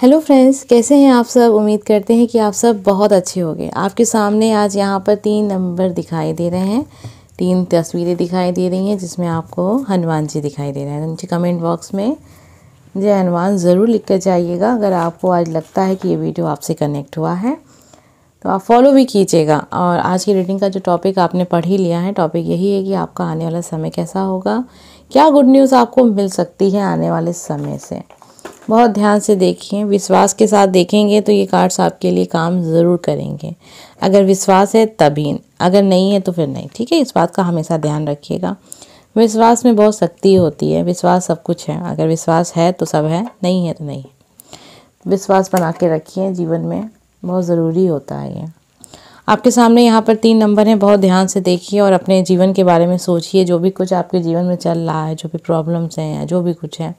hello friends कैसे हैं आप सब उम्मीद करते हैं कि आप सब बहुत अच्छे होंगे आपके सामने आज यहाँ पर तीन नंबर दिखाई दे रहे हैं तीन तस्वीरें दिखाई दे रही हैं जिसमें आपको हनुमान जी दिखाई दे रहे हैं नीचे कमेंट बॉक्स में जय हनुमान ज़रूर लिख कर जाइएगा अगर आपको आज लगता है कि ये वीडियो आपसे कनेक्ट हुआ है तो आप फॉलो भी कीजिएगा और आज की रीडिंग का जो टॉपिक आपने पढ़ ही लिया है टॉपिक यही है कि आपका आने वाला समय कैसा होगा क्या गुड न्यूज़ आपको मिल सकती है आने वाले समय से बहुत ध्यान से देखिए विश्वास के साथ देखेंगे तो ये कार्ड्स आपके लिए काम ज़रूर करेंगे अगर विश्वास है तभी अगर नहीं है तो फिर नहीं ठीक है इस बात का हमेशा ध्यान रखिएगा विश्वास में बहुत शक्ति होती है विश्वास सब कुछ है अगर विश्वास है तो सब है नहीं है तो नहीं विश्वास बना के रखिए जीवन में बहुत ज़रूरी होता है ये आपके सामने यहाँ पर तीन नंबर हैं बहुत ध्यान से देखिए और अपने जीवन के बारे में सोचिए जो भी कुछ आपके जीवन में चल रहा है जो भी प्रॉब्लम्स हैं या जो भी कुछ है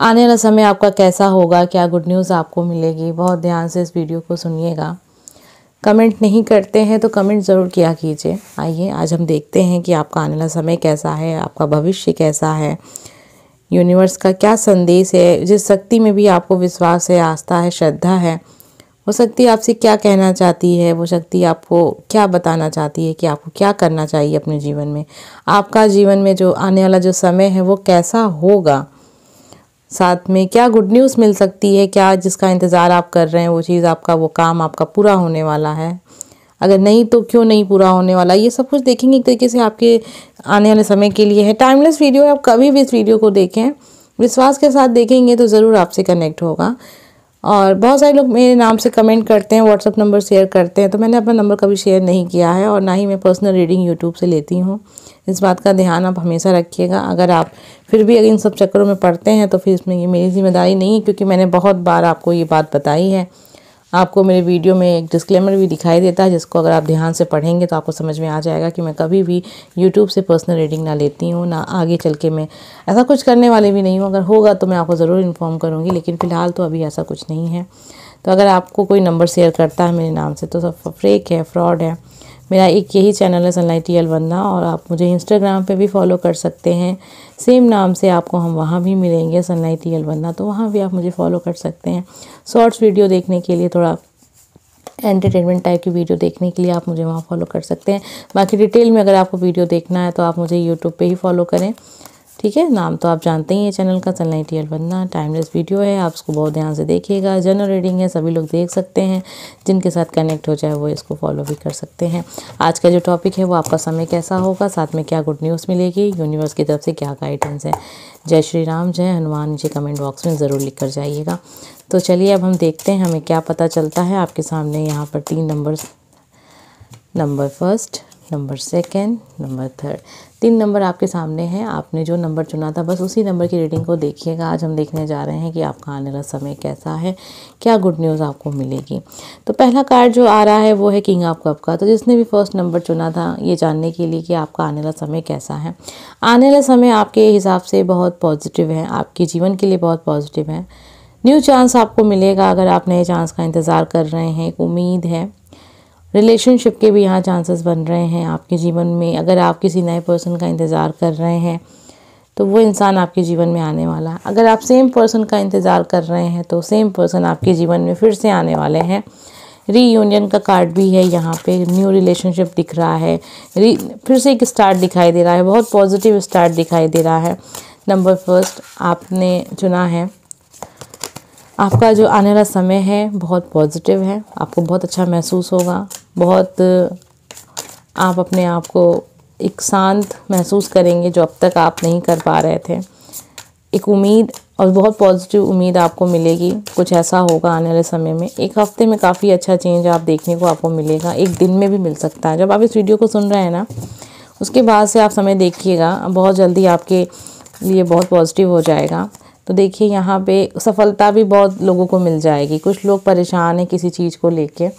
आने वाला समय आपका कैसा होगा क्या गुड न्यूज़ आपको मिलेगी बहुत ध्यान से इस वीडियो को सुनिएगा कमेंट नहीं करते हैं तो कमेंट ज़रूर किया कीजिए आइए आज हम देखते हैं कि आपका आने वाला समय कैसा है आपका भविष्य कैसा है यूनिवर्स का क्या संदेश है जिस शक्ति में भी आपको विश्वास है आस्था है श्रद्धा है वो शक्ति आपसे क्या कहना चाहती है वो शक्ति आपको क्या बताना चाहती है कि आपको क्या करना चाहिए अपने जीवन में आपका जीवन में जो आने वाला जो समय है वो कैसा होगा साथ में क्या गुड न्यूज़ मिल सकती है क्या जिसका इंतज़ार आप कर रहे हैं वो चीज़ आपका वो काम आपका पूरा होने वाला है अगर नहीं तो क्यों नहीं पूरा होने वाला ये सब कुछ देखेंगे एक तरीके से आपके आने वाले समय के लिए है टाइमलेस वीडियो है आप कभी भी इस वीडियो को देखें विश्वास के साथ देखेंगे तो ज़रूर आपसे कनेक्ट होगा और बहुत सारे लोग मेरे नाम से कमेंट करते हैं व्हाट्सअप नंबर शेयर करते हैं तो मैंने अपना नंबर कभी शेयर नहीं किया है और ना ही मैं पर्सनल रीडिंग यूट्यूब से लेती हूँ इस बात का ध्यान आप हमेशा रखिएगा अगर आप फिर भी अगर इन सब चक्करों में पढ़ते हैं तो फिर इसमें ये मेरी जिम्मेदारी नहीं है क्योंकि मैंने बहुत बार आपको ये बात बताई है आपको मेरे वीडियो में एक डिस्क्लेमर भी दिखाई देता है जिसको अगर आप ध्यान से पढ़ेंगे तो आपको समझ में आ जाएगा कि मैं कभी भी यूट्यूब से पर्सनल रीडिंग ना लेती हूँ ना आगे चल के मैं ऐसा कुछ करने वाले भी नहीं हूँ अगर होगा तो मैं आपको ज़रूर इन्फॉर्म करूँगी लेकिन फ़िलहाल तो अभी ऐसा कुछ नहीं है तो अगर आपको कोई नंबर शेयर करता है मेरे नाम से तो सब फ्रेक है फ्रॉड है मेरा एक यही चैनल है सनलाइट टी अलवंदा और आप मुझे इंस्टाग्राम पे भी फॉलो कर सकते हैं सेम नाम से आपको हम वहाँ भी मिलेंगे सनलाइट टी अलवंदा तो वहाँ भी आप मुझे फॉलो कर सकते हैं शॉर्ट्स वीडियो देखने के लिए थोड़ा एंटरटेनमेंट टाइप की वीडियो देखने के लिए आप मुझे वहाँ फॉलो कर सकते हैं बाकी डिटेल में अगर आपको वीडियो देखना है तो आप मुझे यूट्यूब पर ही फॉलो करें ठीक है नाम तो आप जानते ही हैं चैनल का सनलाइट टीयर बनना टाइमलेस वीडियो है आप इसको बहुत ध्यान से देखिएगा जनरल रीडिंग है सभी लोग देख सकते हैं जिनके साथ कनेक्ट हो जाए वो इसको फॉलो भी कर सकते हैं आज का जो टॉपिक है वो आपका समय कैसा होगा साथ में क्या गुड न्यूज़ मिलेगी यूनिवर्स की तरफ से क्या गाइडेंस है जय श्री राम जय हनुमान जी कमेंट बॉक्स में ज़रूर लिख कर जाइएगा तो चलिए अब हम देखते हैं हमें क्या पता चलता है आपके सामने यहाँ पर तीन number number first number second number third तीन नंबर आपके सामने हैं आपने जो नंबर चुना था बस उसी नंबर की रीडिंग को देखिएगा आज हम देखने जा रहे हैं कि आपका आने वाला समय कैसा है क्या गुड न्यूज़ आपको मिलेगी तो पहला कार्ड जो आ रहा है वो है किंग ऑफ कप का तो जिसने भी फर्स्ट नंबर चुना था ये जानने के लिए कि आपका आने वाला समय कैसा है आने वाला समय आपके हिसाब से बहुत पॉजिटिव है आपके जीवन के लिए बहुत पॉजिटिव है न्यू चांस आपको मिलेगा अगर आप नए चांस का इंतज़ार कर रहे हैं एक उम्मीद है रिलेशनशिप के भी यहाँ चांसेस बन रहे हैं आपके जीवन में अगर आप किसी नए पर्सन का इंतज़ार कर रहे हैं तो वो इंसान आपके जीवन में आने वाला है अगर आप सेम पर्सन का इंतज़ार कर रहे हैं तो सेम पर्सन आपके जीवन में फिर से आने वाले हैं रीयूनियन का कार्ड भी है यहाँ पे न्यू रिलेशनशिप दिख रहा है री फिर से एक स्टार्ट दिखाई दे रहा है बहुत पॉजिटिव स्टार्ट दिखाई दे रहा है नंबर फर्स्ट आपने चुना है आपका जो आने वाला समय है बहुत पॉजिटिव है आपको बहुत अच्छा महसूस होगा बहुत आप अपने आप को एक शांत महसूस करेंगे जो अब तक आप नहीं कर पा रहे थे एक उम्मीद और बहुत पॉजिटिव उम्मीद आपको मिलेगी कुछ ऐसा होगा आने वाले समय में एक हफ्ते में काफ़ी अच्छा चेंज आप देखने को आपको मिलेगा एक दिन में भी मिल सकता है जब आप इस वीडियो को सुन रहे हैं ना उसके बाद से आप समय देखिएगा बहुत जल्दी आपके लिए बहुत पॉजिटिव हो जाएगा तो देखिए यहाँ पे सफलता भी बहुत लोगों को मिल जाएगी कुछ लोग परेशान हैं किसी चीज़ को लेके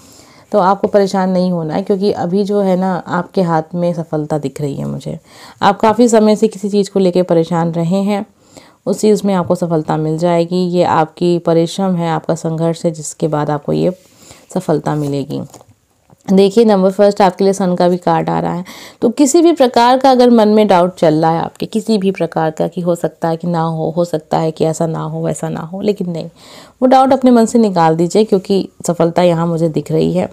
तो आपको परेशान नहीं होना है क्योंकि अभी जो है ना आपके हाथ में सफलता दिख रही है मुझे आप काफ़ी समय से किसी चीज़ को लेकर परेशान रहे हैं उस चीज़ में आपको सफलता मिल जाएगी ये आपकी परिश्रम है आपका संघर्ष है जिसके बाद आपको ये सफलता मिलेगी देखिए नंबर फर्स्ट आपके लिए सन का भी कार्ड आ रहा है तो किसी भी प्रकार का अगर मन में डाउट चल रहा है आपके किसी भी प्रकार का कि हो सकता है कि ना हो हो सकता है कि ऐसा ना हो वैसा ना हो लेकिन नहीं वो डाउट अपने मन से निकाल दीजिए क्योंकि सफलता यहाँ मुझे दिख रही है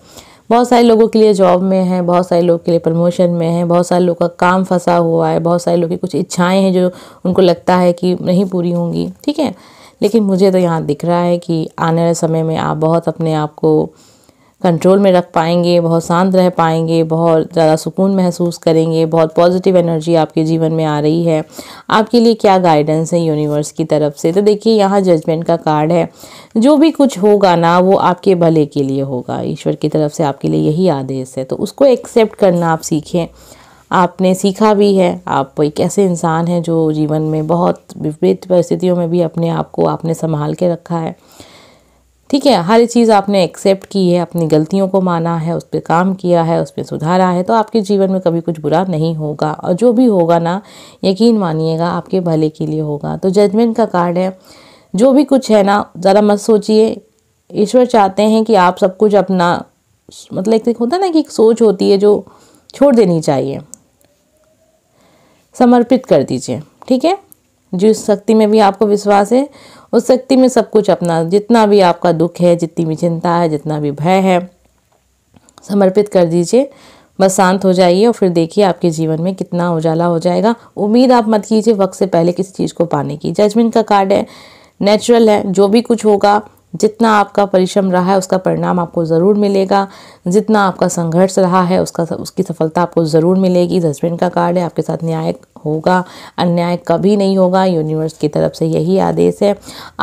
बहुत सारे लोगों के लिए जॉब में है बहुत सारे लोगों के लिए प्रमोशन में है बहुत सारे लोगों का काम फंसा हुआ है बहुत सारे लोगों की कुछ इच्छाएँ हैं जो उनको लगता है कि नहीं पूरी होंगी ठीक है लेकिन मुझे तो यहाँ दिख रहा है कि आने वाले समय में आप बहुत अपने आप को कंट्रोल में रख पाएंगे बहुत शांत रह पाएंगे बहुत ज़्यादा सुकून महसूस करेंगे बहुत पॉजिटिव एनर्जी आपके जीवन में आ रही है आपके लिए क्या गाइडेंस है यूनिवर्स की तरफ से तो देखिए यहाँ जजमेंट का कार्ड है जो भी कुछ होगा ना वो आपके भले के लिए होगा ईश्वर की तरफ से आपके लिए यही आदेश है तो उसको एक्सेप्ट करना आप सीखें आपने सीखा भी है आप एक ऐसे इंसान हैं जो जीवन में बहुत विपरीत परिस्थितियों में भी अपने आप को आपने संभाल के रखा है ठीक है हर चीज़ आपने एक्सेप्ट की है अपनी गलतियों को माना है उस पर काम किया है उस पर सुधारा है तो आपके जीवन में कभी कुछ बुरा नहीं होगा और जो भी होगा ना यकीन मानिएगा आपके भले के लिए होगा तो जजमेंट का कार्ड है जो भी कुछ है ना ज़्यादा मत सोचिए ईश्वर चाहते हैं कि आप सब कुछ अपना मतलब एक होता ना कि एक सोच होती है जो छोड़ देनी चाहिए समर्पित कर दीजिए ठीक है जिस शक्ति में भी आपको विश्वास है उस शक्ति में सब कुछ अपना जितना भी आपका दुख है जितनी भी चिंता है जितना भी भय है समर्पित कर दीजिए बस शांत हो जाइए और फिर देखिए आपके जीवन में कितना उजाला हो जाएगा उम्मीद आप मत कीजिए वक्त से पहले किसी चीज़ को पाने की जजमेंट का कार्ड है नेचुरल है जो भी कुछ होगा जितना आपका परिश्रम रहा है उसका परिणाम आपको ज़रूर मिलेगा जितना आपका संघर्ष रहा है उसका उसकी सफलता आपको ज़रूर मिलेगी हस्बैंड का कार्ड है आपके साथ न्याय होगा अन्याय कभी नहीं होगा यूनिवर्स की तरफ से यही आदेश है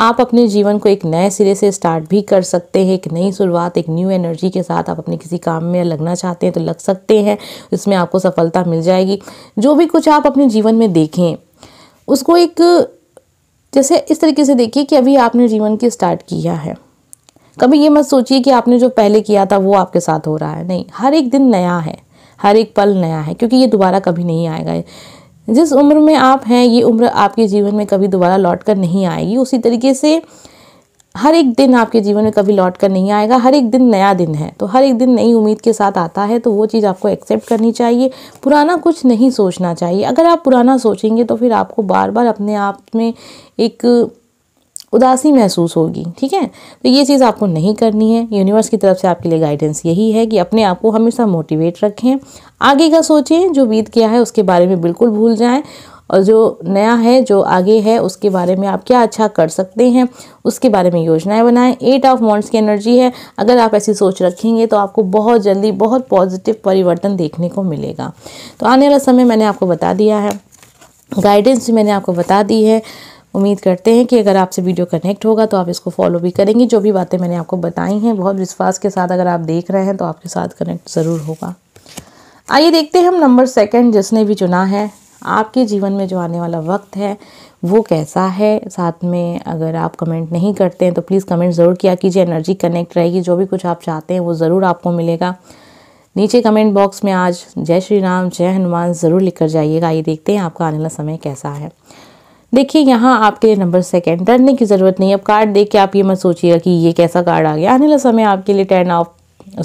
आप अपने जीवन को एक नए सिरे से स्टार्ट भी कर सकते हैं एक नई शुरुआत एक न्यू एनर्जी के साथ आप अपने किसी काम में लगना चाहते हैं तो लग सकते हैं इसमें आपको सफलता मिल जाएगी जो भी कुछ आप अपने जीवन में देखें उसको एक जैसे इस तरीके से देखिए कि अभी आपने जीवन की स्टार्ट किया है कभी ये मत सोचिए कि आपने जो पहले किया था वो आपके साथ हो रहा है नहीं हर एक दिन नया है हर एक पल नया है क्योंकि ये दोबारा कभी नहीं आएगा जिस उम्र में आप हैं ये उम्र आपके जीवन में कभी दोबारा लौट कर नहीं आएगी उसी तरीके से हर एक दिन आपके जीवन में कभी लौट कर नहीं आएगा हर एक दिन नया दिन है तो हर एक दिन नई उम्मीद के साथ आता है तो वो चीज़ आपको एक्सेप्ट करनी चाहिए पुराना कुछ नहीं सोचना चाहिए अगर आप पुराना सोचेंगे तो फिर आपको बार बार अपने आप में एक उदासी महसूस होगी ठीक है तो ये चीज़ आपको नहीं करनी है यूनिवर्स की तरफ से आपके लिए गाइडेंस यही है कि अपने आप को हमेशा मोटिवेट रखें आगे का सोचें जो बीत गया है उसके बारे में बिल्कुल भूल जाएं और जो नया है जो आगे है उसके बारे में आप क्या अच्छा कर सकते हैं उसके बारे में योजनाएं बनाएं एट ऑफ मॉन्ट्स की एनर्जी है अगर आप ऐसी सोच रखेंगे तो आपको बहुत जल्दी बहुत पॉजिटिव परिवर्तन देखने को मिलेगा तो आने वाला समय मैंने आपको बता दिया है गाइडेंस भी मैंने आपको बता दी है उम्मीद करते हैं कि अगर आपसे वीडियो कनेक्ट होगा तो आप इसको फॉलो भी करेंगे जो भी बातें मैंने आपको बताई हैं बहुत विश्वास के साथ अगर आप देख रहे हैं तो आपके साथ कनेक्ट ज़रूर होगा आइए देखते हैं हम नंबर सेकंड जिसने भी चुना है आपके जीवन में जो आने वाला वक्त है वो कैसा है साथ में अगर आप कमेंट नहीं करते हैं तो प्लीज़ कमेंट ज़रूर किया कीजिए एनर्जी कनेक्ट रहेगी जो भी कुछ आप चाहते हैं वो ज़रूर आपको मिलेगा नीचे कमेंट बॉक्स में आज जय श्री राम जय हनुमान ज़रूर लिख कर जाइएगा आइए देखते हैं आपका आने वाला समय कैसा है देखिए यहाँ आपके लिए नंबर सेकेंड डरने की ज़रूरत नहीं है अब कार्ड देख के आप ये मत सोचिएगा कि ये कैसा कार्ड आ गया आने वाला समय आपके लिए टर्न ऑफ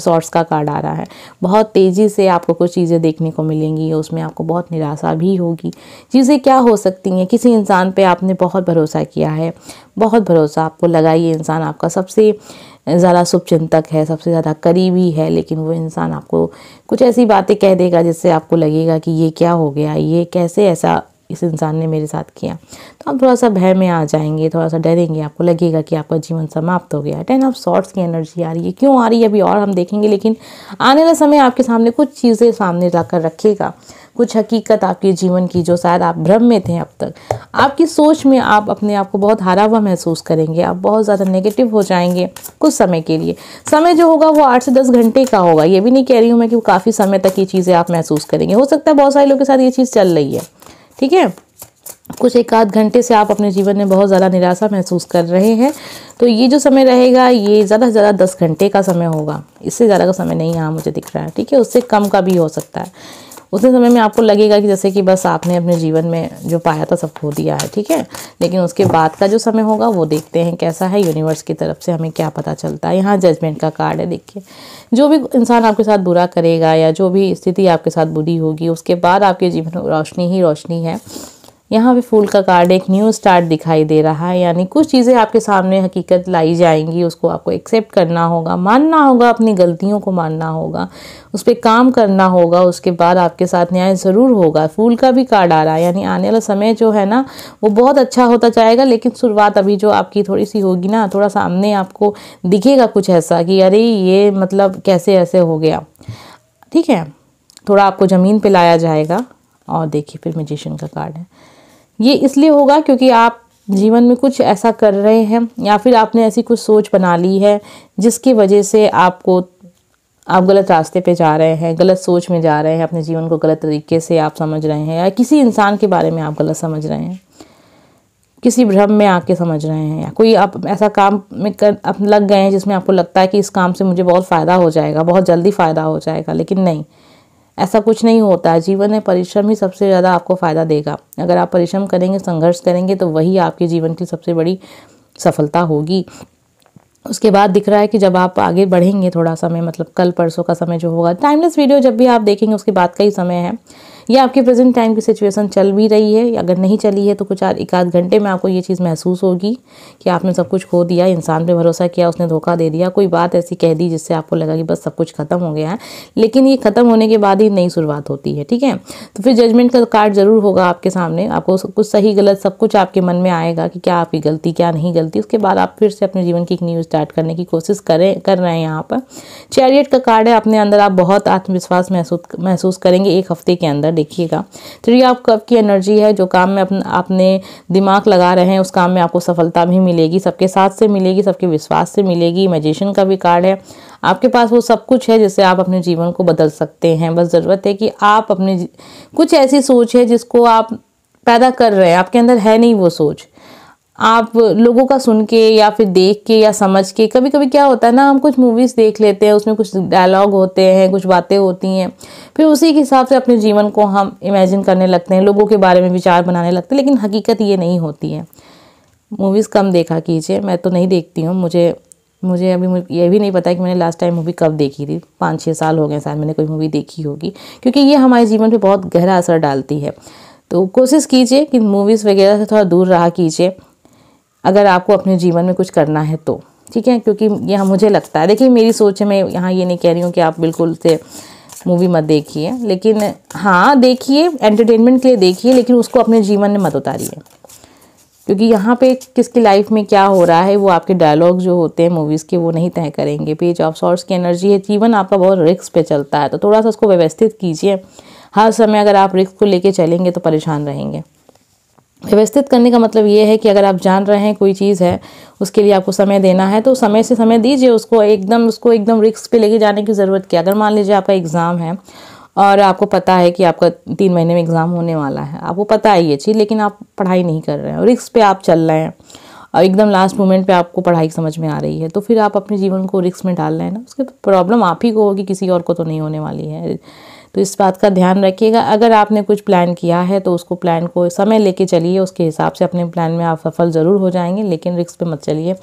सॉर्ट्स का कार्ड आ रहा है बहुत तेज़ी से आपको कुछ चीज़ें देखने को मिलेंगी उसमें आपको बहुत निराशा भी होगी चीज़ें क्या हो सकती हैं किसी इंसान पे आपने बहुत भरोसा किया है बहुत भरोसा आपको लगा ये इंसान आपका सबसे ज़्यादा शुभचिंतक है सबसे ज़्यादा करीबी है लेकिन वो इंसान आपको कुछ ऐसी बातें कह देगा जिससे आपको लगेगा कि ये क्या हो गया ये कैसे ऐसा इस इंसान ने मेरे साथ किया तो आप थोड़ा सा भय में आ जाएंगे थोड़ा सा डरेंगे आपको लगेगा कि आपका जीवन समाप्त हो गया टेन ऑफ शॉर्ट्स की एनर्जी आ रही है क्यों आ रही है अभी और हम देखेंगे लेकिन आने वाला समय आपके सामने कुछ चीज़ें सामने ला रखेगा कुछ हकीकत आपके जीवन की जो शायद आप भ्रम में थे अब तक आपकी सोच में आप अपने आप को बहुत हारा हुआ महसूस करेंगे आप बहुत ज़्यादा नेगेटिव हो जाएंगे कुछ समय के लिए समय जो होगा वो आठ से दस घंटे का होगा ये भी नहीं कह रही हूँ मैं कि काफ़ी समय तक ये चीज़ें आप महसूस करेंगे हो सकता है बहुत सारे लोगों के साथ ये चीज़ चल रही है ठीक है कुछ एक आध घंटे से आप अपने जीवन में बहुत ज़्यादा निराशा महसूस कर रहे हैं तो ये जो समय रहेगा ये ज़्यादा से ज़्यादा दस घंटे का समय होगा इससे ज़्यादा का समय नहीं यहाँ मुझे दिख रहा है ठीक है उससे कम का भी हो सकता है उतने समय में आपको लगेगा कि जैसे कि बस आपने अपने जीवन में जो पाया था सब खो दिया है ठीक है लेकिन उसके बाद का जो समय होगा वो देखते हैं कैसा है यूनिवर्स की तरफ से हमें क्या पता चलता है यहाँ जजमेंट का कार्ड है देखिए जो भी इंसान आपके साथ बुरा करेगा या जो भी स्थिति आपके साथ बुरी होगी उसके बाद आपके जीवन में रोशनी ही रोशनी है यहाँ पे फूल का कार्ड एक न्यू स्टार्ट दिखाई दे रहा है यानी कुछ चीज़ें आपके सामने हकीकत लाई जाएंगी उसको आपको एक्सेप्ट करना होगा मानना होगा अपनी गलतियों को मानना होगा उस पर काम करना होगा उसके बाद आपके साथ न्याय ज़रूर होगा फूल का भी कार्ड आ रहा है यानी आने वाला समय जो है ना वो बहुत अच्छा होता जाएगा लेकिन शुरुआत अभी जो आपकी थोड़ी सी होगी ना थोड़ा सामने आपको दिखेगा कुछ ऐसा कि अरे ये मतलब कैसे ऐसे हो गया ठीक है थोड़ा आपको ज़मीन पर लाया जाएगा और देखिए फिर मजिशन का कार्ड है ये इसलिए होगा क्योंकि आप जीवन में कुछ ऐसा कर रहे हैं या फिर आपने ऐसी कुछ सोच बना ली है जिसकी वजह से आपको आप गलत रास्ते पे जा रहे हैं गलत सोच में जा रहे हैं अपने जीवन को गलत तरीके से आप समझ रहे हैं या किसी इंसान के बारे में आप गलत समझ रहे हैं किसी भ्रम में आके समझ रहे हैं या कोई आप ऐसा काम में कर आप लग गए हैं जिसमें आपको लगता है कि इस काम से मुझे बहुत फ़ायदा हो जाएगा बहुत जल्दी फ़ायदा हो जाएगा लेकिन नहीं ऐसा कुछ नहीं होता है जीवन में परिश्रम ही सबसे ज़्यादा आपको फ़ायदा देगा अगर आप परिश्रम करेंगे संघर्ष करेंगे तो वही आपके जीवन की सबसे बड़ी सफलता होगी उसके बाद दिख रहा है कि जब आप आगे बढ़ेंगे थोड़ा समय मतलब कल परसों का समय जो होगा टाइमलेस वीडियो जब भी आप देखेंगे उसके बाद का ही समय है या आपके प्रेजेंट टाइम की सिचुएशन चल भी रही है अगर नहीं चली है तो कुछ एक आध घंटे में आपको ये चीज़ महसूस होगी कि आपने सब कुछ खो दिया इंसान पे भरोसा किया उसने धोखा दे दिया कोई बात ऐसी कह दी जिससे आपको लगा कि बस सब कुछ ख़त्म हो गया है लेकिन ये ख़त्म होने के बाद ही नई शुरुआत होती है ठीक है तो फिर जजमेंट का कार्ड ज़रूर होगा आपके सामने आपको कुछ सही गलत सब कुछ आपके मन में आएगा कि क्या आपकी गलती क्या नहीं गलती उसके बाद आप फिर से अपने जीवन की एक न्यू स्टार्ट करने की कोशिश करें कर रहे हैं यहाँ पर चैरियट का कार्ड है अपने अंदर आप बहुत आत्मविश्वास महसूस महसूस करेंगे एक हफ्ते के अंदर देखिएगा थ्री तो कब आपकी एनर्जी है जो काम में अपने आपने दिमाग लगा रहे हैं उस काम में आपको सफलता भी मिलेगी सबके साथ से मिलेगी सबके विश्वास से मिलेगी इमेजिनेशन का भी कार्ड है आपके पास वो सब कुछ है जिससे आप अपने जीवन को बदल सकते हैं बस ज़रूरत है कि आप अपने कुछ ऐसी सोच है जिसको आप पैदा कर रहे हैं आपके अंदर है नहीं वो सोच आप लोगों का सुन के या फिर देख के या समझ के कभी कभी क्या होता है ना हम कुछ मूवीज़ देख लेते हैं उसमें कुछ डायलॉग होते हैं कुछ बातें होती हैं फिर उसी के हिसाब से अपने जीवन को हम इमेजिन करने लगते हैं लोगों के बारे में विचार बनाने लगते हैं लेकिन हकीकत ये नहीं होती है मूवीज़ कम देखा कीजिए मैं तो नहीं देखती हूँ मुझे मुझे अभी ये भी नहीं पता कि मैंने लास्ट टाइम मूवी कब देखी थी पाँच छः साल हो गए शायद मैंने कोई मूवी देखी होगी क्योंकि ये हमारे जीवन पर बहुत गहरा असर डालती है तो कोशिश कीजिए कि मूवीज़ वगैरह से थोड़ा दूर रहा कीजिए अगर आपको अपने जीवन में कुछ करना है तो ठीक है क्योंकि यह मुझे लगता है देखिए मेरी सोच है मैं यहाँ ये नहीं कह रही हूँ कि आप बिल्कुल से मूवी मत देखिए लेकिन हाँ देखिए एंटरटेनमेंट के लिए देखिए लेकिन उसको अपने जीवन में मत उतारिए क्योंकि यहाँ पे किसकी लाइफ में क्या हो रहा है वो आपके डायलॉग जो होते हैं मूवीज़ के वो नहीं तय करेंगे पेज ऑफ सॉर्ट्स की एनर्जी है जीवन आपका बहुत रिक्स पे चलता है तो थोड़ा सा उसको व्यवस्थित कीजिए हर समय अगर आप रिक्स को लेके चलेंगे तो परेशान रहेंगे व्यवस्थित करने का मतलब ये है कि अगर आप जान रहे हैं कोई चीज़ है उसके लिए आपको समय देना है तो समय से समय दीजिए उसको एकदम उसको एकदम रिक्स पे लेके जाने की ज़रूरत क्या अगर मान लीजिए आपका एग्ज़ाम है और आपको पता है कि आपका तीन महीने में एग्ज़ाम होने वाला है आपको पता है ये चीज़ लेकिन आप पढ़ाई नहीं कर रहे हैं रिक्स पे आप चल रहे हैं और एकदम लास्ट मोमेंट पे आपको पढ़ाई समझ में आ रही है तो फिर आप अपने जीवन को रिस्क में डाल रहे हैं ना उसके तो प्रॉब्लम आप ही को होगी किसी और को तो नहीं होने वाली है तो इस बात का ध्यान रखिएगा अगर आपने कुछ प्लान किया है तो उसको प्लान को समय लेके चलिए उसके हिसाब से अपने प्लान में आप सफल ज़रूर हो जाएंगे लेकिन रिक्स पे मत चलिए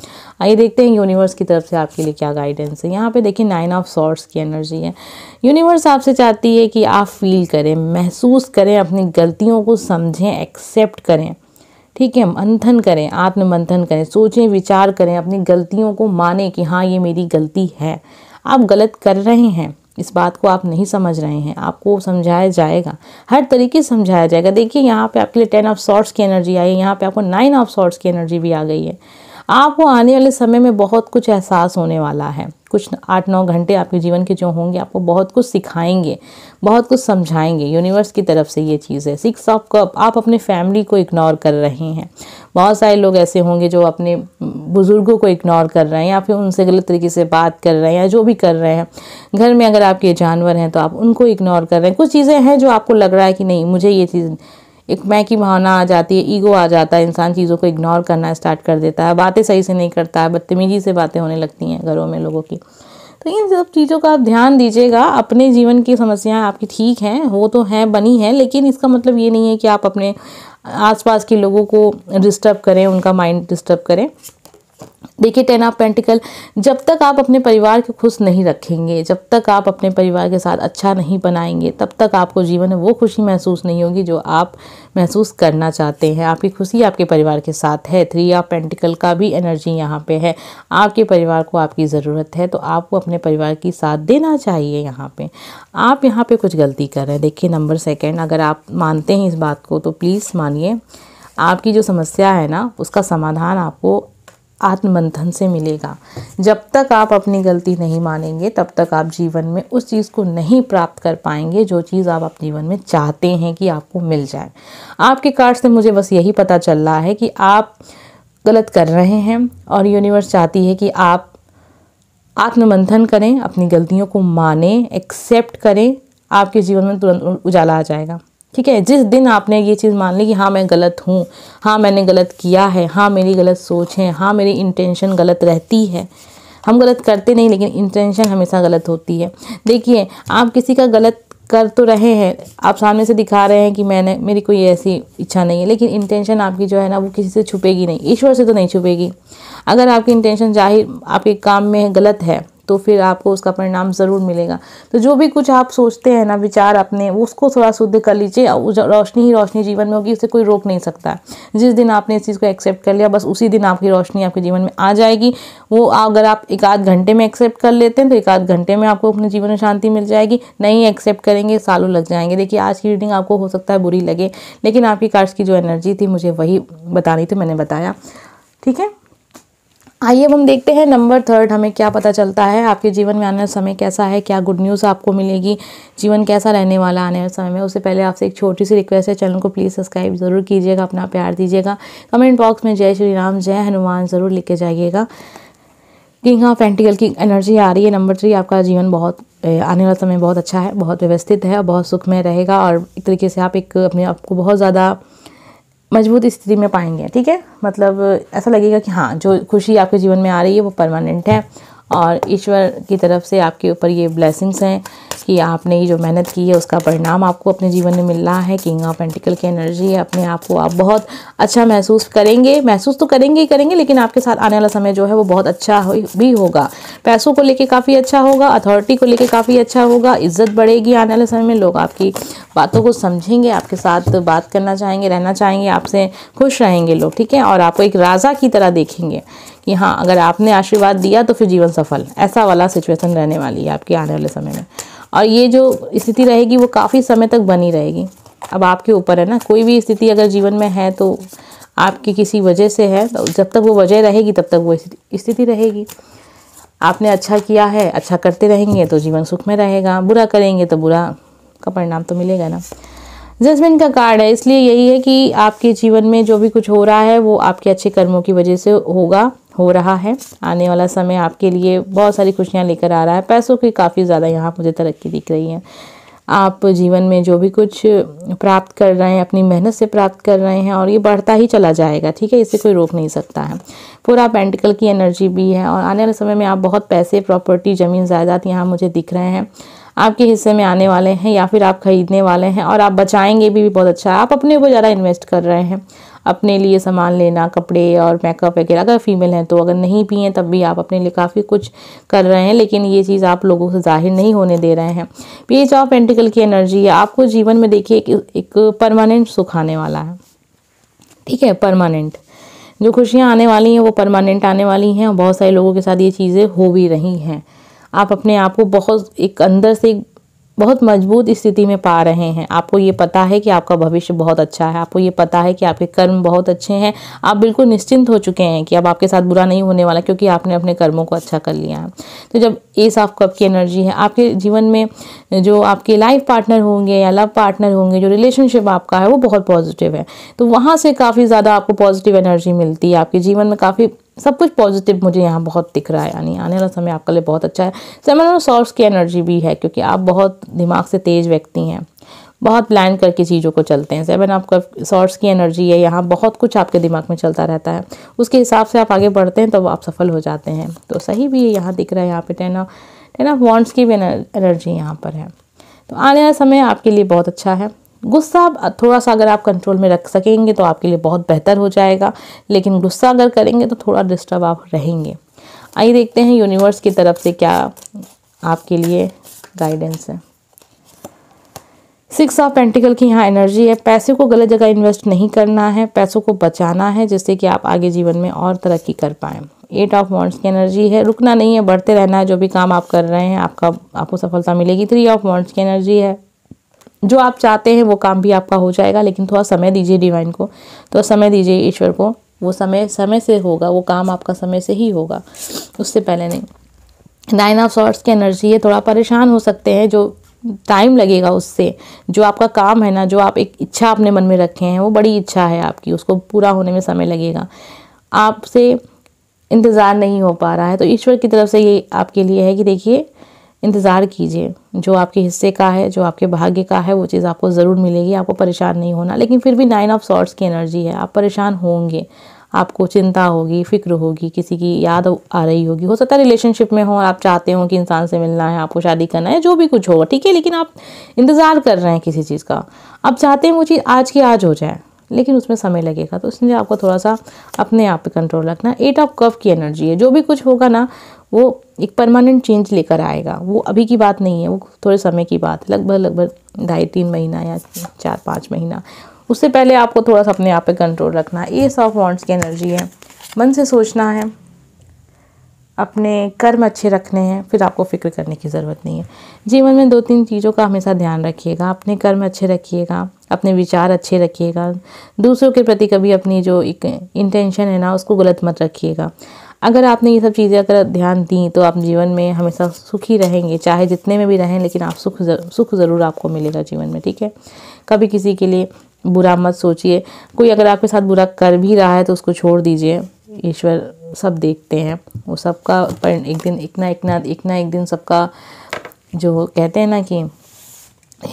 आइए देखते हैं यूनिवर्स की तरफ से आपके लिए क्या गाइडेंस है यहाँ पे देखिए नाइन ऑफ सॉर्ट्स की एनर्जी है यूनिवर्स आपसे चाहती है कि आप फील करें महसूस करें अपनी गलतियों को समझें एक्सेप्ट करें ठीक है मंथन करें आत्म मंथन करें सोचें विचार करें अपनी गलतियों को माने कि हाँ ये मेरी गलती है आप गलत कर रहे हैं इस बात को आप नहीं समझ रहे हैं आपको समझाया जाएगा हर तरीके से समझाया जाएगा देखिए यहाँ पे आपके लिए टेन ऑफ शॉर्ट्स की एनर्जी आई है यहाँ पे आपको नाइन ऑफ शॉर्ट्स की एनर्जी भी आ गई है आपको आने वाले समय में बहुत कुछ एहसास होने वाला है कुछ आठ नौ घंटे आपके जीवन के जो होंगे आपको बहुत कुछ सिखाएंगे बहुत कुछ समझाएंगे यूनिवर्स की तरफ से ये चीज़ है सिक्स ऑफ कप आप अपने फैमिली को इग्नोर कर रहे हैं बहुत सारे लोग ऐसे होंगे जो अपने बुज़ुर्गों को इग्नोर कर रहे हैं या फिर उनसे गलत तरीके से बात कर रहे हैं या जो भी कर रहे हैं घर में अगर आपके जानवर हैं तो आप उनको इग्नोर कर रहे हैं कुछ चीज़ें हैं जो आपको लग रहा है कि नहीं मुझे ये चीज़ एक मैं की भावना आ जाती है ईगो आ जाता है इंसान चीज़ों को इग्नोर करना स्टार्ट कर देता है बातें सही से नहीं करता है बदतमीजी से बातें होने लगती हैं घरों में लोगों की तो इन सब चीज़ों का आप ध्यान दीजिएगा अपने जीवन की समस्याएं आपकी ठीक हैं वो तो हैं बनी हैं लेकिन इसका मतलब ये नहीं है कि आप अपने आसपास के लोगों को डिस्टर्ब करें उनका माइंड डिस्टर्ब करें देखिए टेन ऑफ पेंटिकल जब तक आप अपने परिवार को खुश नहीं रखेंगे जब तक आप अपने परिवार के साथ अच्छा नहीं बनाएंगे तब तक आपको जीवन में वो खुशी महसूस नहीं होगी जो आप महसूस करना चाहते हैं आपकी खुशी आपके परिवार के साथ है थ्री ऑफ पेंटिकल का भी एनर्जी यहाँ पे है आपके परिवार को आपकी ज़रूरत है तो आपको अपने परिवार की साथ देना चाहिए यहाँ पर आप यहाँ पर कुछ गलती कर रहे हैं देखिए नंबर सेकेंड अगर आप मानते हैं इस बात को तो प्लीज़ मानिए आपकी जो समस्या है ना उसका समाधान आपको आत्ममंथन से मिलेगा जब तक आप अपनी गलती नहीं मानेंगे तब तक आप जीवन में उस चीज़ को नहीं प्राप्त कर पाएंगे जो चीज़ आप अपने जीवन में चाहते हैं कि आपको मिल जाए आपके कार्ड से मुझे बस यही पता चल रहा है कि आप गलत कर रहे हैं और यूनिवर्स चाहती है कि आप आत्ममंथन करें अपनी गलतियों को माने एक्सेप्ट करें आपके जीवन में तुरंत उजाला आ जाएगा ठीक है जिस दिन आपने ये चीज़ मान ली कि हाँ मैं गलत हूँ हाँ मैंने गलत किया है हाँ मेरी गलत सोच है हाँ मेरी इंटेंशन गलत रहती है हम गलत करते नहीं लेकिन इंटेंशन हमेशा गलत होती है देखिए आप किसी का गलत कर तो रहे हैं आप सामने से दिखा रहे हैं कि मैंने मेरी कोई ऐसी इच्छा नहीं है लेकिन इंटेंशन आपकी जो है ना वो किसी से छुपेगी नहीं ईश्वर से तो नहीं छुपेगी अगर आपकी इंटेंशन जाहिर आपके काम में गलत है तो फिर आपको उसका परिणाम ज़रूर मिलेगा तो जो भी कुछ आप सोचते हैं ना विचार अपने उसको थोड़ा शुद्ध कर लीजिए रोशनी ही रोशनी जीवन में होगी उसे कोई रोक नहीं सकता जिस दिन आपने इस चीज़ को एक्सेप्ट कर लिया बस उसी दिन आपकी रोशनी आपके जीवन में आ जाएगी वो अगर आप एक आध घंटे में एक्सेप्ट कर लेते हैं तो एक आध घंटे में आपको अपने जीवन में शांति मिल जाएगी नहीं एक्सेप्ट करेंगे सालों लग जाएंगे देखिए आज की रीडिंग आपको हो सकता है बुरी लगे लेकिन आपकी कार्ड्स की जो एनर्जी थी मुझे वही बतानी थी मैंने बताया ठीक है आइए अब हम देखते हैं नंबर थर्ड हमें क्या पता चलता है आपके जीवन में आने वाला समय कैसा है क्या गुड न्यूज़ आपको मिलेगी जीवन कैसा रहने वाला आने वाले समय में उससे पहले आपसे एक छोटी सी रिक्वेस्ट है चैनल को प्लीज़ सब्सक्राइब ज़रूर कीजिएगा अपना प्यार दीजिएगा कमेंट बॉक्स में जय श्री राम जय हनुमान ज़रूर लिख के जाइएगा किंग ऑफ फेंटिकल की एनर्जी आ रही है नंबर थ्री आपका जीवन बहुत आने वाला समय बहुत अच्छा है बहुत व्यवस्थित है और बहुत सुखमय रहेगा और एक तरीके से आप एक अपने आप को बहुत ज़्यादा मजबूत स्थिति में पाएंगे ठीक है मतलब ऐसा लगेगा कि हाँ जो खुशी आपके जीवन में आ रही है वो परमानेंट है और ईश्वर की तरफ से आपके ऊपर ये ब्लेसिंग्स हैं कि आपने ये जो मेहनत की है उसका परिणाम आपको अपने जीवन में मिल रहा है किंग ऑफ पेंटिकल की एनर्जी है अपने आप को आप बहुत अच्छा महसूस करेंगे महसूस तो करेंगे ही करेंगे लेकिन आपके साथ आने वाला समय जो है वो बहुत अच्छा हो, भी होगा पैसों को लेके काफ़ी अच्छा होगा अथॉरिटी को लेके काफ़ी अच्छा होगा इज्जत बढ़ेगी आने वाले समय में लोग आपकी बातों को समझेंगे आपके साथ बात करना चाहेंगे रहना चाहेंगे आपसे खुश रहेंगे लोग ठीक है और आपको एक राजा की तरह देखेंगे कि हाँ अगर आपने आशीर्वाद दिया तो फिर जीवन सफल ऐसा वाला सिचुएशन रहने वाली है आपके आने वाले समय में और ये जो स्थिति रहेगी वो काफ़ी समय तक बनी रहेगी अब आपके ऊपर है ना कोई भी स्थिति अगर जीवन में है तो आपकी किसी वजह से है तो जब तक वो वजह रहेगी तब तक वो स्थिति रहेगी आपने अच्छा किया है अच्छा करते रहेंगे तो जीवन सुख में रहेगा बुरा करेंगे तो बुरा का परिणाम तो मिलेगा ना जजमेंट का कार्ड है इसलिए यही है कि आपके जीवन में जो भी कुछ हो रहा है वो आपके अच्छे कर्मों की वजह से होगा हो रहा है आने वाला समय आपके लिए बहुत सारी खुशियाँ लेकर आ रहा है पैसों की काफ़ी ज़्यादा यहाँ मुझे तरक्की दिख रही है आप जीवन में जो भी कुछ प्राप्त कर रहे हैं अपनी मेहनत से प्राप्त कर रहे हैं और ये बढ़ता ही चला जाएगा ठीक है इसे कोई रोक नहीं सकता है पूरा पेंटिकल की एनर्जी भी है और आने वाले समय में आप बहुत पैसे प्रॉपर्टी ज़मीन जायदाद यहाँ मुझे दिख रहे हैं आपके हिस्से में आने वाले हैं या फिर आप खरीदने वाले हैं और आप बचाएंगे भी, भी बहुत अच्छा आप अपने ऊपर ज़्यादा इन्वेस्ट कर रहे हैं अपने लिए सामान लेना कपड़े और मेकअप वगैरह अगर फीमेल हैं तो अगर नहीं भी हैं तब भी आप अपने लिए काफ़ी कुछ कर रहे हैं लेकिन ये चीज़ आप लोगों से जाहिर नहीं होने दे रहे हैं पेज ऑफ पेंटिकल की एनर्जी है आपको जीवन में देखिए एक, एक परमानेंट सुख आने वाला है ठीक है परमानेंट जो खुशियाँ आने वाली हैं वो परमानेंट आने वाली हैं और बहुत सारे लोगों के साथ ये चीज़ें हो भी रही हैं आप अपने आप को बहुत एक अंदर से बहुत मजबूत स्थिति में पा रहे हैं आपको ये पता है कि आपका भविष्य बहुत अच्छा है आपको ये पता है कि आपके कर्म बहुत अच्छे हैं आप बिल्कुल निश्चिंत हो चुके हैं कि अब आपके साथ बुरा नहीं होने वाला क्योंकि आपने अपने कर्मों को अच्छा कर लिया है तो जब एस ऑफ कप की एनर्जी है आपके जीवन में जो आपके लाइफ पार्टनर होंगे या लव पार्टनर होंगे जो रिलेशनशिप आपका है वो बहुत पॉजिटिव है तो वहाँ से काफ़ी ज़्यादा आपको पॉजिटिव एनर्जी मिलती है आपके जीवन में काफ़ी सब कुछ पॉजिटिव मुझे यहाँ बहुत दिख रहा है यानी आने वाला समय आपके लिए बहुत अच्छा है सेमिनर सॉर्स की एनर्जी भी है क्योंकि आप बहुत दिमाग से तेज व्यक्ति हैं बहुत प्लान करके चीज़ों को चलते हैं सेवन आपका सोर्स की एनर्जी है यहाँ बहुत कुछ आपके दिमाग में चलता रहता है उसके हिसाब से आप आगे बढ़ते हैं तो आप सफल हो जाते हैं तो सही भी है यहाँ दिख रहा है यहाँ पे ten of ten of wands की भी एनर्जी यहाँ पर है तो आने वाला समय आपके लिए बहुत अच्छा है गुस्सा थोड़ा सा अगर आप कंट्रोल में रख सकेंगे तो आपके लिए बहुत बेहतर हो जाएगा लेकिन गुस्सा अगर करेंगे तो थोड़ा डिस्टर्ब आप रहेंगे आइए देखते हैं यूनिवर्स की तरफ से क्या आपके लिए गाइडेंस है सिक्स ऑफ पेंटिकल की यहाँ एनर्जी है पैसे को गलत जगह इन्वेस्ट नहीं करना है पैसों को बचाना है जिससे कि आप आगे जीवन में और तरक्की कर पाएँ एट ऑफ वॉन्ट्स की एनर्जी है रुकना नहीं है बढ़ते रहना है जो भी काम आप कर रहे हैं आपका आपको सफलता मिलेगी थ्री ऑफ वॉन्ट्स की एनर्जी है जो आप चाहते हैं वो काम भी आपका हो जाएगा लेकिन थोड़ा समय दीजिए डिवाइन को तो समय दीजिए ईश्वर को वो समय समय से होगा वो काम आपका समय से ही होगा उससे पहले नहीं नाइन ऑफ सॉर्ट्स की एनर्जी है थोड़ा परेशान हो सकते हैं जो टाइम लगेगा उससे जो आपका काम है ना जो आप एक इच्छा अपने मन में रखे हैं वो बड़ी इच्छा है आपकी उसको पूरा होने में समय लगेगा आपसे इंतज़ार नहीं हो पा रहा है तो ईश्वर की तरफ से ये आपके लिए है कि देखिए इंतज़ार कीजिए जो आपके हिस्से का है जो आपके भाग्य का है वो चीज़ आपको ज़रूर मिलेगी आपको परेशान नहीं होना लेकिन फिर भी नाइन ऑफ सॉर्ट्स की एनर्जी है आप परेशान होंगे आपको चिंता होगी फिक्र होगी किसी की याद आ रही होगी हो सकता है रिलेशनशिप में हो आप चाहते हो कि इंसान से मिलना है आपको शादी करना है जो भी कुछ होगा ठीक है लेकिन आप इंतज़ार कर रहे हैं किसी चीज़ का आप चाहते हैं वो चीज़ आज की आज हो जाए लेकिन उसमें समय लगेगा तो इसलिए आपको थोड़ा सा अपने आप पे कंट्रोल रखना एट ऑफ कफ की एनर्जी है जो भी कुछ होगा ना वो एक परमानेंट चेंज लेकर आएगा वो अभी की बात नहीं है वो थोड़े समय की बात है लगभग लगभग ढाई तीन महीना या चार पाँच महीना उससे पहले आपको थोड़ा सा अपने आप पे कंट्रोल रखना है ये सब वॉन्ट्स की एनर्जी है मन से सोचना है अपने कर्म अच्छे रखने हैं फिर आपको फिक्र करने की ज़रूरत नहीं है जीवन में दो तीन चीज़ों का हमेशा ध्यान रखिएगा अपने कर्म अच्छे रखिएगा अपने विचार अच्छे रखिएगा दूसरों के प्रति कभी अपनी जो एक इंटेंशन है ना उसको गलत मत रखिएगा अगर आपने ये सब चीज़ें अगर ध्यान दी तो आप जीवन में हमेशा सुखी रहेंगे चाहे जितने में भी रहें लेकिन आप सुख जर, सुख ज़रूर आपको मिलेगा जीवन में ठीक है कभी किसी के लिए बुरा मत सोचिए कोई अगर आपके साथ बुरा कर भी रहा है तो उसको छोड़ दीजिए ईश्वर सब देखते हैं वो सबका पर एक दिन एक ना एक ना एक ना एक दिन सबका जो कहते हैं ना कि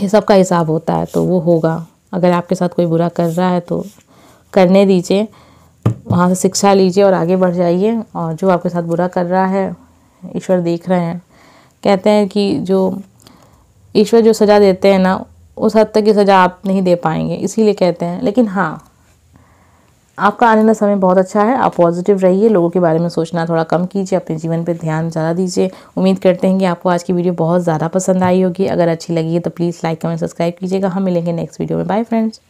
सबका हिसाब होता है तो वो होगा अगर आपके साथ कोई बुरा कर रहा है तो करने दीजिए वहाँ से शिक्षा लीजिए और आगे बढ़ जाइए और जो आपके साथ बुरा कर रहा है ईश्वर देख रहे हैं कहते हैं कि जो ईश्वर जो सज़ा देते हैं ना उस हद तक की सज़ा आप नहीं दे पाएंगे इसीलिए कहते हैं लेकिन हाँ आपका आने का समय बहुत अच्छा है आप पॉजिटिव रहिए लोगों के बारे में सोचना थोड़ा कम कीजिए अपने जीवन पर ध्यान ज़्यादा दीजिए उम्मीद करते हैं कि आपको आज की वीडियो बहुत ज़्यादा पसंद आई होगी अगर अच्छी लगी है तो प्लीज़ लाइक कमेंट सब्सक्राइब कीजिएगा हम मिलेंगे नेक्स्ट वीडियो में बाय फ्रेंड्स